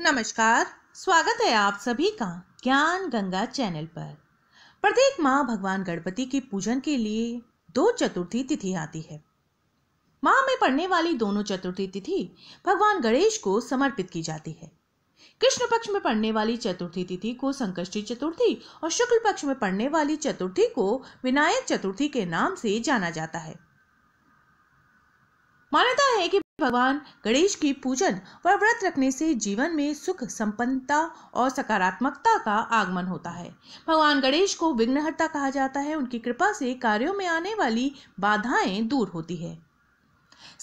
नमस्कार स्वागत है आप सभी का ज्ञान गंगा चैनल पर प्रत्येक माह भगवान गणपति के पूजन के लिए दो चतुर्थी तिथि आती है माह में पड़ने वाली दोनों चतुर्थी तिथि भगवान गणेश को समर्पित की जाती है कृष्ण पक्ष में पड़ने वाली चतुर्थी तिथि को संकष्टी चतुर्थी और शुक्ल पक्ष में पड़ने वाली चतुर्थी को विनायक चतुर्थी के नाम से जाना जाता है मान्यता है कि भगवान गणेश की पूजन व व्रत रखने से जीवन में सुख संपन्नता और सकारात्मकता का आगमन होता है भगवान गणेश को विघ्नहर्ता कहा जाता है उनकी कृपा से कार्यों में आने वाली बाधाएं दूर होती है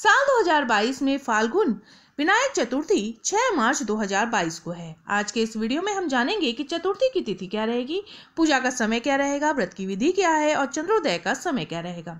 साल 2022 में फाल्गुन विनायक चतुर्थी 6 मार्च 2022 को है आज के इस वीडियो में हम जानेंगे कि चतुर्थी की तिथि क्या रहेगी पूजा का समय क्या रहेगा व्रत की विधि क्या है और चंद्रोदय का समय क्या रहेगा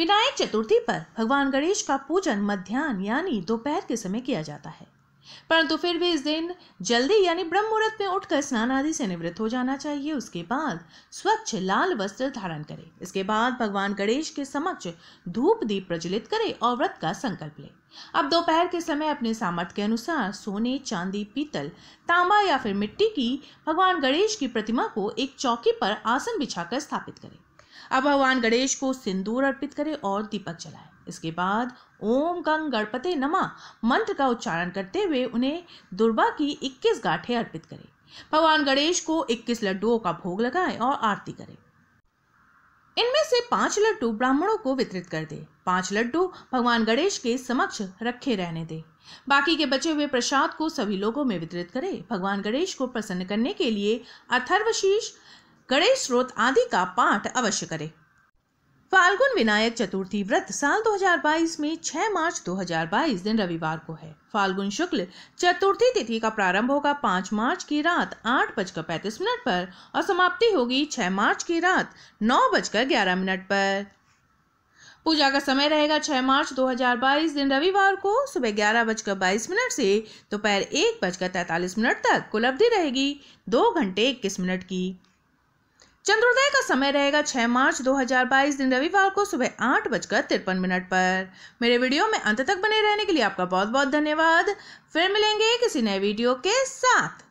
विनायक चतुर्थी पर भगवान गणेश का पूजन मध्यान्ह यानी दोपहर के समय किया जाता है परंतु फिर भी इस दिन जल्दी यानी ब्रह्म मुहूर्त में उठकर स्नान आदि से निवृत्त हो जाना चाहिए उसके बाद स्वच्छ लाल वस्त्र धारण करें इसके बाद भगवान गणेश के समक्ष धूप दीप प्रज्वलित करें और व्रत का संकल्प लें अब दोपहर के समय अपने सामर्थ्य के अनुसार सोने चांदी पीतल तांबा या फिर मिट्टी की भगवान गणेश की प्रतिमा को एक चौकी पर आसन बिछाकर स्थापित करें अब भगवान गणेश को सिंदूर अर्पित करें और दीपक जलाएं इसके बाद ओम गंग गणपते नमा मंत्र का उच्चारण करते हुए उन्हें दुर्बा की 21 गाठे अर्पित करें भगवान गणेश को 21 लड्डुओं का भोग लगाएं और आरती करें इनमें से पांच लड्डू ब्राह्मणों को वितरित कर दे पांच लड्डू भगवान गणेश के समक्ष रखे रहने दे बाकी के बचे हुए प्रसाद को सभी लोगों में वितरित करें भगवान गणेश को प्रसन्न करने के लिए अथर्वशीष गणेश स्रोत आदि का पाठ अवश्य करें फाल्गुन विनायक चतुर्थी व्रत साल 2022 में 6 मार्च 2022 दिन रविवार को है फाल्गुन शुक्ल चतुर्थी तिथि का प्रारंभ होगा 5 मार्च की रात आठ बजकर पैंतीस मिनट पर और समाप्ति होगी 6 मार्च की रात नौ बजकर ग्यारह मिनट पर पूजा का समय रहेगा 6 मार्च 2022 दिन रविवार को सुबह ग्यारह बजकर बाईस मिनट से दोपहर एक बजकर तैतालीस मिनट तक कुल अवधि रहेगी दो घंटे इक्कीस मिनट की चंद्रोदय का समय रहेगा 6 मार्च 2022 दिन रविवार को सुबह आठ बजकर तिरपन मिनट पर मेरे वीडियो में अंत तक बने रहने के लिए आपका बहुत बहुत धन्यवाद फिर मिलेंगे किसी नए वीडियो के साथ